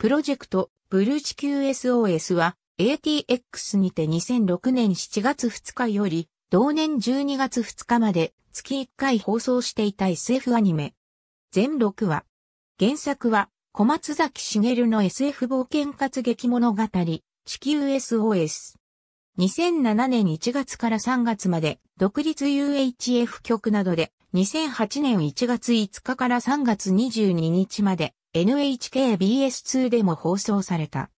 プロジェクト、ブルーチ QSOS は ATX にて2006年7月2日より、同年12月2日まで月1回放送していた SF アニメ。全6話。原作は、小松崎茂の SF 冒険活劇物語、地球 SOS。2007年1月から3月まで、独立 UHF 局などで、2008年1月5日から3月22日まで、NHKBS2 でも放送された。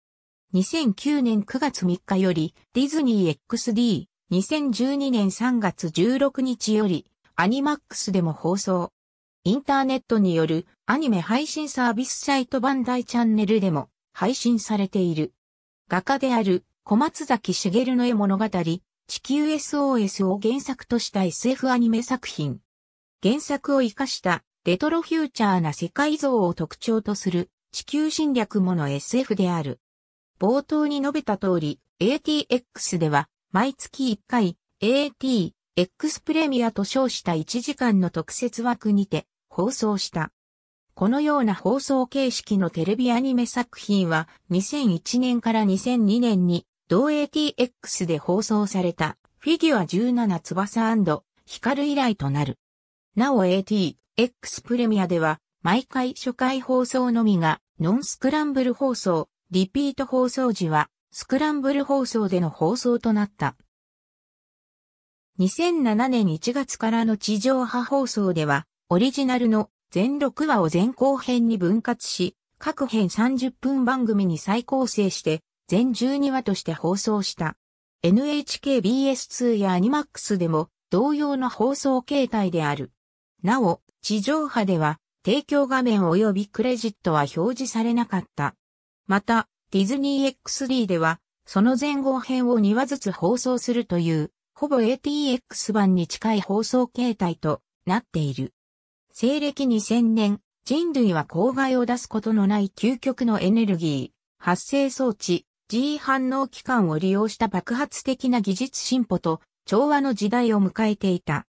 2009年9月3日よりディズニー XD、2012年3月16日よりアニマックスでも放送。インターネットによるアニメ配信サービスサイトバンダイチャンネルでも配信されている。画家である小松崎茂の絵物語、地球 SOS を原作とした SF アニメ作品。原作を活かしたレトロフューチャーな世界像を特徴とする地球侵略もの SF である。冒頭に述べた通り、ATX では毎月1回 ATX プレミアと称した1時間の特設枠にて放送した。このような放送形式のテレビアニメ作品は2001年から2002年に同 ATX で放送されたフィギュア17翼ヒカル以来となる。なお AT、X プレミアでは、毎回初回放送のみが、ノンスクランブル放送、リピート放送時は、スクランブル放送での放送となった。2007年1月からの地上波放送では、オリジナルの全6話を前後編に分割し、各編30分番組に再構成して、全12話として放送した。NHKBS2 やアニマックスでも同様の放送形態である。なお、地上波では提供画面及びクレジットは表示されなかった。また、ディズニー XD では、その前後編を2話ずつ放送するという、ほぼ ATX 版に近い放送形態となっている。西暦2000年、人類は公害を出すことのない究極のエネルギー、発生装置、G 反応期間を利用した爆発的な技術進歩と調和の時代を迎えていた。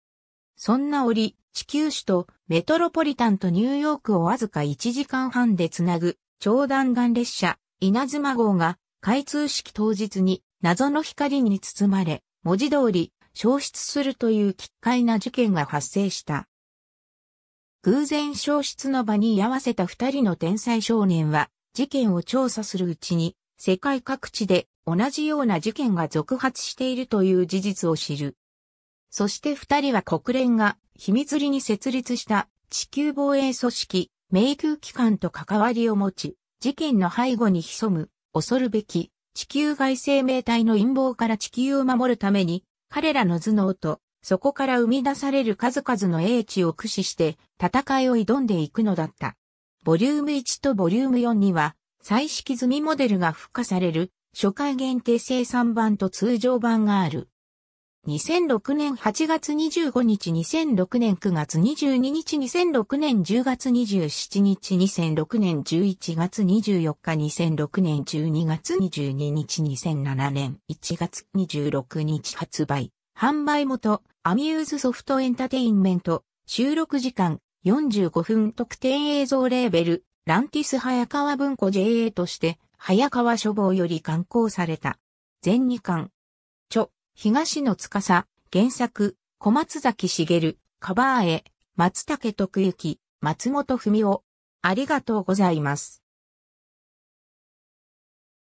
そんな折、地球史とメトロポリタンとニューヨークをわずか1時間半でつなぐ超弾丸列車稲妻号が開通式当日に謎の光に包まれ、文字通り消失するという奇怪な事件が発生した。偶然消失の場に居合わせた二人の天才少年は事件を調査するうちに世界各地で同じような事件が続発しているという事実を知る。そして二人は国連が秘密裏に設立した地球防衛組織、迷宮機関と関わりを持ち、事件の背後に潜む、恐るべき、地球外生命体の陰謀から地球を守るために、彼らの頭脳と、そこから生み出される数々の英知を駆使して、戦いを挑んでいくのだった。ボリューム1とボリューム4には、再式済みモデルが付加される、初回限定生産版と通常版がある。2006年8月25日、2006年9月22日、2006年10月27日、2006年11月24日、2006年12月22日、2007年1月26日発売。販売元、アミューズソフトエンタテインメント、収録時間45分特典映像レーベル、ランティス早川文庫 JA として、早川書房より刊行された。全2巻。東野司、原作、小松崎茂、カバーへ、松竹徳之、松本文夫。ありがとうございます。